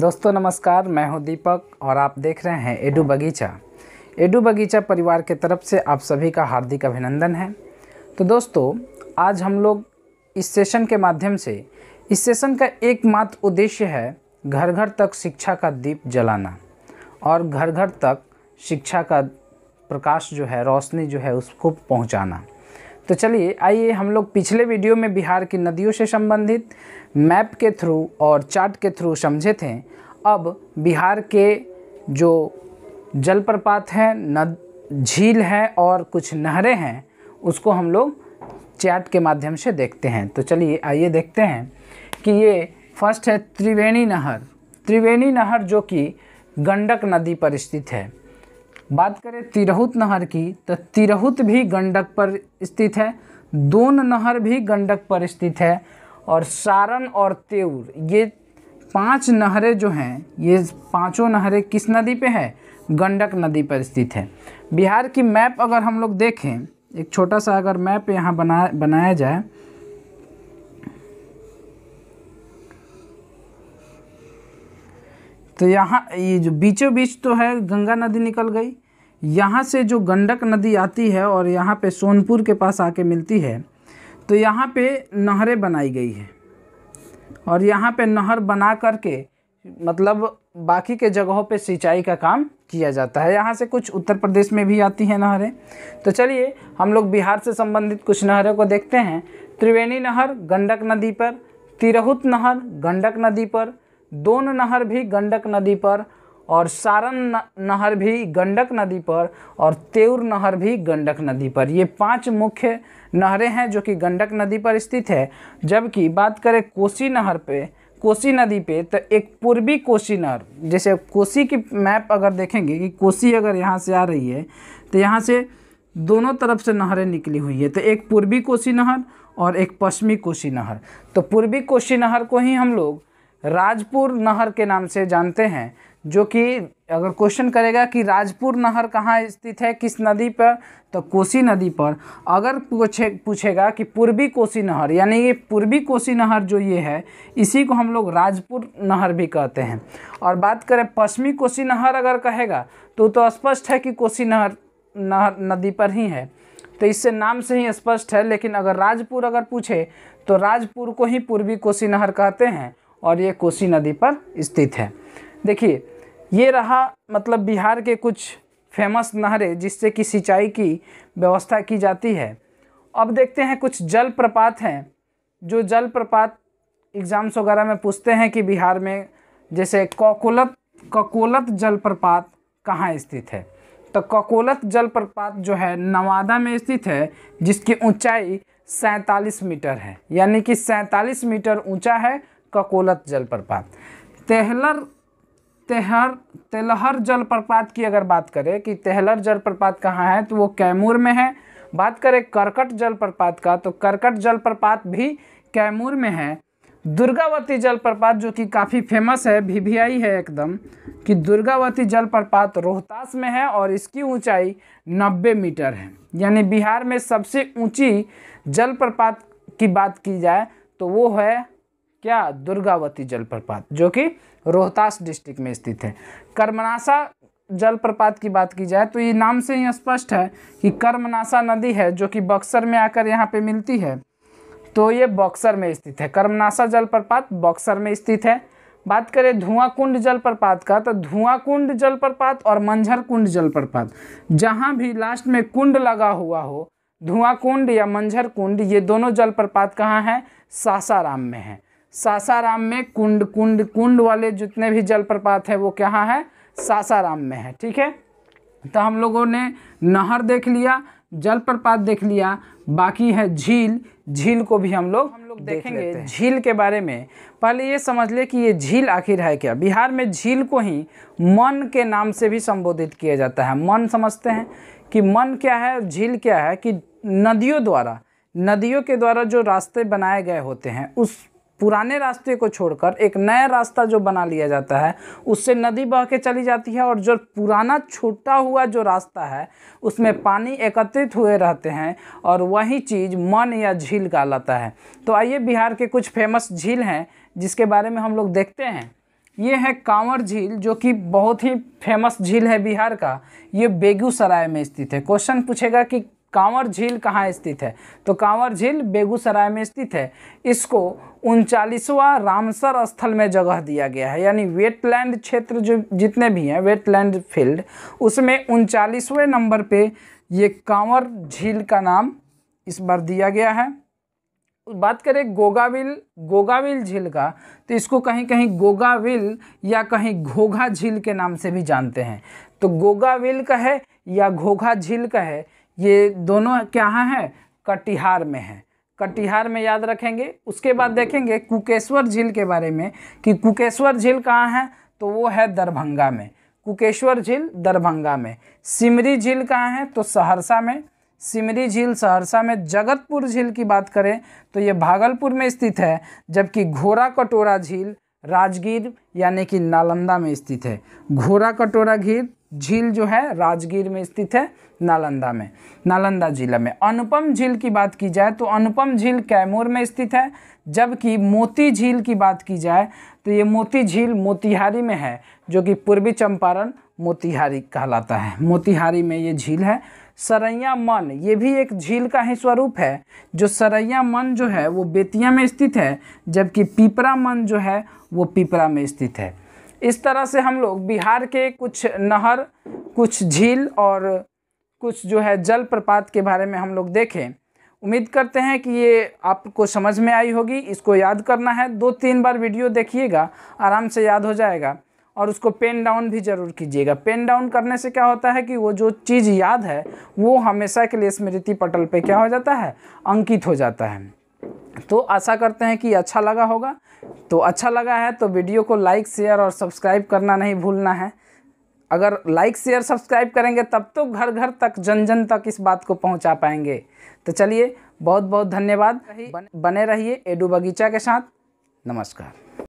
दोस्तों नमस्कार मैं हूं दीपक और आप देख रहे हैं एडू बगीचा एडू बगीचा परिवार के तरफ से आप सभी का हार्दिक अभिनंदन है तो दोस्तों आज हम लोग इस सेशन के माध्यम से इस सेशन का एकमात्र उद्देश्य है घर घर तक शिक्षा का दीप जलाना और घर घर तक शिक्षा का प्रकाश जो है रोशनी जो है उसको पहुँचाना तो चलिए आइए हम लोग पिछले वीडियो में बिहार की नदियों से संबंधित मैप के थ्रू और चार्ट के थ्रू समझे थे अब बिहार के जो जलप्रपात हैं नद झील हैं और कुछ नहरें हैं उसको हम लोग चार्ट के माध्यम से देखते हैं तो चलिए आइए देखते हैं कि ये फर्स्ट है त्रिवेणी नहर त्रिवेणी नहर जो कि गंडक नदी पर स्थित है बात करें तिरहुत नहर की तो तिरहुत भी गंडक पर स्थित है दोन नहर भी गंडक पर स्थित है और सारण और तेउर ये पांच नहरें जो हैं ये पांचों नहरें किस नदी पे है गंडक नदी पर स्थित है बिहार की मैप अगर हम लोग देखें एक छोटा सा अगर मैप यहाँ बना बनाया जाए तो यहाँ ये जो बीचों बीच तो है गंगा नदी निकल गई यहाँ से जो गंडक नदी आती है और यहाँ पे सोनपुर के पास आके मिलती है तो यहाँ पे नहरें बनाई गई है और यहाँ पे नहर बना करके मतलब बाकी के जगहों पे सिंचाई का काम किया जाता है यहाँ से कुछ उत्तर प्रदेश में भी आती हैं नहरें तो चलिए हम लोग बिहार से संबंधित कुछ नहरों को देखते हैं त्रिवेणी नहर गंडक नदी पर तिरहुत नहर गंडक नदी पर दोन नहर भी गंडक नदी पर और सारण नहर भी गंडक नदी पर और तेउर नहर भी गंडक नदी पर ये पांच मुख्य नहरें हैं जो कि गंडक नदी पर स्थित है जबकि बात करें कोसी नहर पे कोसी नदी पे तो एक पूर्वी कोसी नहर जैसे कोसी की मैप अगर देखेंगे कि कोसी अगर यहाँ से आ रही है तो यहाँ से दोनों तरफ से नहरें निकली हुई है तो एक पूर्वी कोसी नहर और एक पश्चिमी कोसी नहर तो पूर्वी कोसी नहर को ही हम लोग राजपुर नहर के नाम से जानते हैं जो कि अगर क्वेश्चन करेगा कि राजपुर नहर कहाँ स्थित है किस नदी पर तो कोसी नदी पर अगर पूछे पूछेगा कि पूर्वी कोसी नहर यानी ये पूर्वी कोसी नहर जो ये है इसी को हम लोग राजपुर नहर भी कहते हैं और बात करें पश्चिमी कोसी नहर अगर कहेगा तो तो स्पष्ट है कि कोसी नहर नहर नदी पर ही है तो इससे नाम से ही स्पष्ट है लेकिन अगर राजपुर अगर पूछे तो राजपुर को ही पूर्वी कोसी नहर कहते हैं और ये कोसी नदी पर स्थित है देखिए ये रहा मतलब बिहार के कुछ फेमस नहरें जिससे कि सिंचाई की व्यवस्था की जाती है अब देखते हैं कुछ जल प्रपात हैं जो जल प्रपात एग्ज़ाम्स वगैरह में पूछते हैं कि बिहार में जैसे ककोलत ककोलत जलप्रपात कहाँ स्थित है तो ककोलत जलप्रपात जो है नवादा में स्थित है जिसकी ऊंचाई सैंतालीस मीटर है यानी कि सैंतालीस मीटर ऊंचा है ककोलत जलप्रपात तेहलर तेहर तेलहर जलप्रपात की अगर बात करें कि तेहलर जलप्रपात कहाँ है तो वो कैमूर में है बात करें करकट जलप्रपात का तो करकट जलप्रपात भी कैमूर में है दुर्गावती जलप्रपात जो कि काफ़ी फेमस है भीभीआई है एकदम कि दुर्गावती जलप्रपात रोहतास में है और इसकी ऊंचाई 90 मीटर है यानी बिहार में सबसे ऊंची जलप्रपात की बात की जाए तो वो है क्या दुर्गावती जलप्रपात जो कि रोहतास डिस्ट्रिक्ट में स्थित है कर्मनाशा जलप्रपात की बात की जाए तो ये नाम से ही स्पष्ट है कि कर्मनाशा नदी है जो कि बक्सर में आकर यहाँ पे मिलती है तो ये बक्सर में स्थित है कर्मनाशा जलप्रपात बक्सर में स्थित है बात करें धुआं कुंड जलप्रपात का तो धुआं कुंड जलप्रपात और मंझर कुंड जलप्रपात जहाँ भी लास्ट में कुंड लगा हुआ हो धुआं कुंड या मंझर कुंड ये दोनों जलप्रपात कहाँ हैं सासाराम में है सासाराम में कुंड कुंड कुंड वाले जितने भी जलप्रपात हैं वो कहाँ है सासाराम में है ठीक है तो हम लोगों ने नहर देख लिया जलप्रपात देख लिया बाकी है झील झील को भी हम लोग हम लोग देखेंगे झील के बारे में पहले ये समझ ले कि ये झील आखिर है क्या बिहार में झील को ही मन के नाम से भी संबोधित किया जाता है मन समझते हैं कि मन क्या है झील क्या है कि नदियों द्वारा नदियों के द्वारा जो रास्ते बनाए गए होते हैं उस पुराने रास्ते को छोड़कर एक नया रास्ता जो बना लिया जाता है उससे नदी बह के चली जाती है और जो पुराना छूटा हुआ जो रास्ता है उसमें पानी एकत्रित हुए रहते हैं और वही चीज़ मन या झील कहलाता है तो आइए बिहार के कुछ फेमस झील हैं जिसके बारे में हम लोग देखते हैं ये है कांवर झील जो कि बहुत ही फेमस झील है बिहार का ये बेगूसराय में स्थित है क्वेश्चन पूछेगा कि कांवर झील कहाँ स्थित है तो कांवर झील बेगूसराय में स्थित है इसको उनचालीसवा रामसर स्थल में जगह दिया गया है यानी वेटलैंड क्षेत्र जो जितने भी हैं वेटलैंड फील्ड उसमें उनचालीसवें नंबर पे ये कांवर झील का नाम इस बार दिया गया है बात करें गोगाविल गोगाविल झील का तो इसको कहीं कहीं गोगाविल या कहीं घोघा झील के नाम से भी जानते हैं तो गोगाविल का है या घोघा झील का है ये दोनों कहाँ हैं कटिहार में है कटिहार में याद रखेंगे उसके बाद देखेंगे कुकेश्वर झील के बारे में कि कुकेश्वर झील कहाँ है तो वो है दरभंगा में कुकेश्वर झील दरभंगा में सिमरी झील कहाँ है तो सहरसा में सिमरी झील सहरसा में जगतपुर झील की बात करें तो ये भागलपुर में स्थित है जबकि घोरा कटोरा झील राजगीर यानी कि नालंदा में स्थित है घोरा कटोरा झील झील जो है राजगीर में स्थित है नालंदा में नालंदा जिला में अनुपम झील की बात की जाए तो अनुपम झील कैमूर में स्थित है जबकि मोती झील की बात की जाए तो ये मोती झील मोतिहारी में है जो कि पूर्वी चंपारण मोतिहारी कहलाता है मोतिहारी में ये झील है सरैया मन ये भी एक झील का ही स्वरूप है जो सरैया मन जो है वो बेतिया में स्थित है जबकि पीपरा मन जो है वो पीपरा में स्थित है इस तरह से हम लोग बिहार के कुछ नहर कुछ झील और कुछ जो है जल प्रपात के बारे में हम लोग देखें उम्मीद करते हैं कि ये आपको समझ में आई होगी इसको याद करना है दो तीन बार वीडियो देखिएगा आराम से याद हो जाएगा और उसको पेन डाउन भी ज़रूर कीजिएगा पेन डाउन करने से क्या होता है कि वो जो चीज़ याद है वो हमेशा के लिए स्मृति पटल पे क्या हो जाता है अंकित हो जाता है तो आशा करते हैं कि अच्छा लगा होगा तो अच्छा लगा है तो वीडियो को लाइक शेयर और सब्सक्राइब करना नहीं भूलना है अगर लाइक शेयर सब्सक्राइब करेंगे तब तो घर घर तक जन जन तक इस बात को पहुंचा पाएंगे तो चलिए बहुत बहुत धन्यवाद बने रहिए एडू बगीचा के साथ नमस्कार